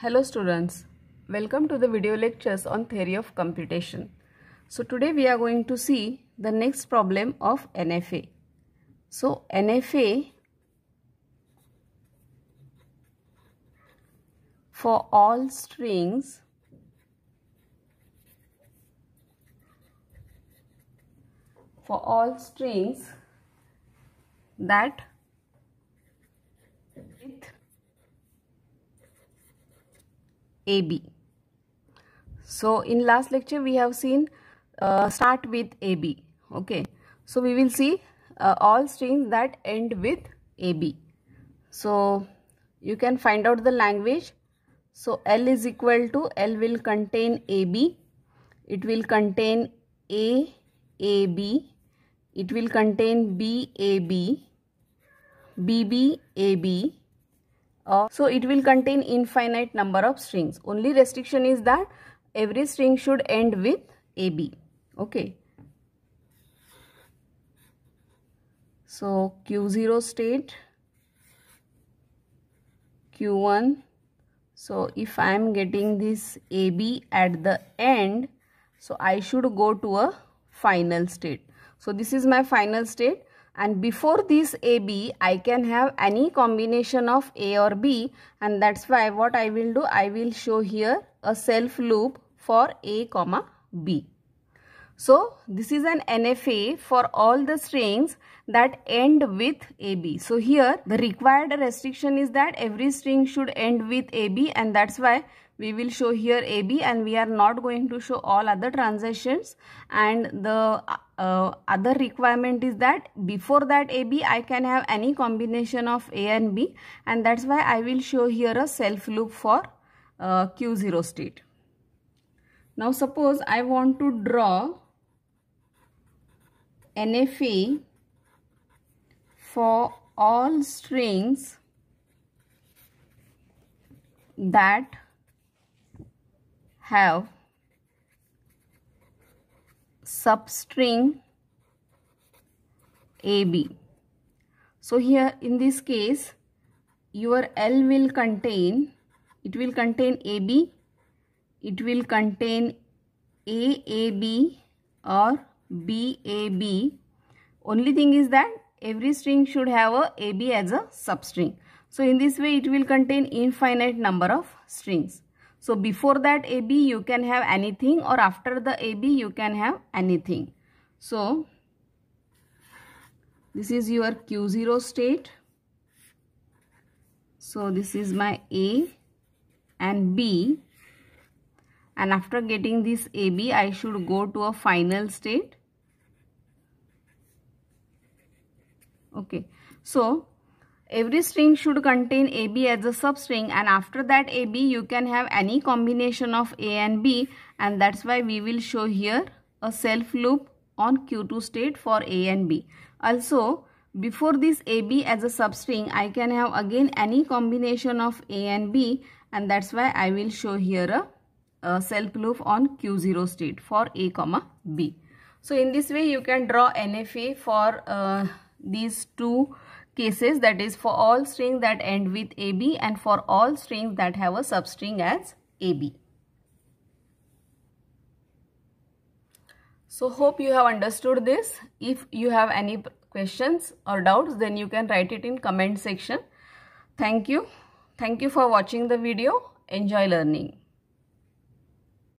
Hello students, welcome to the video lectures on theory of computation. So today we are going to see the next problem of NFA. So NFA for all strings for all strings that with AB. So in last lecture we have seen uh, start with AB. Okay. So we will see uh, all strings that end with AB. So you can find out the language. So L is equal to L will contain AB. It will contain A, AB. It will contain B, AB, Bb AB uh, so it will contain infinite number of strings only restriction is that every string should end with ab okay so q0 state q1 so if i am getting this ab at the end so i should go to a final state so this is my final state and before this AB I can have any combination of A or B and that's why what I will do I will show here a self loop for A comma B. So this is an NFA for all the strings that end with AB. So here the required restriction is that every string should end with AB and that's why we will show here AB and we are not going to show all other transitions and the uh, other requirement is that before that AB I can have any combination of A and B and that's why I will show here a self loop for uh, Q0 state. Now suppose I want to draw NFE for all strings that have substring AB. So here in this case your L will contain it will contain AB it will contain AAB or BAB. Only thing is that every string should have a A B as a substring. So in this way it will contain infinite number of strings. So before that AB you can have anything or after the AB you can have anything. So this is your Q0 state. So this is my A and B and after getting this AB I should go to a final state okay so every string should contain ab as a substring and after that ab you can have any combination of a and b and that's why we will show here a self loop on q2 state for a and b also before this ab as a substring i can have again any combination of a and b and that's why i will show here a, a self loop on q0 state for a comma b so in this way you can draw nfa for uh, these two cases that is for all strings that end with AB and for all strings that have a substring as AB. So hope you have understood this. If you have any questions or doubts then you can write it in comment section. Thank you. Thank you for watching the video. Enjoy learning.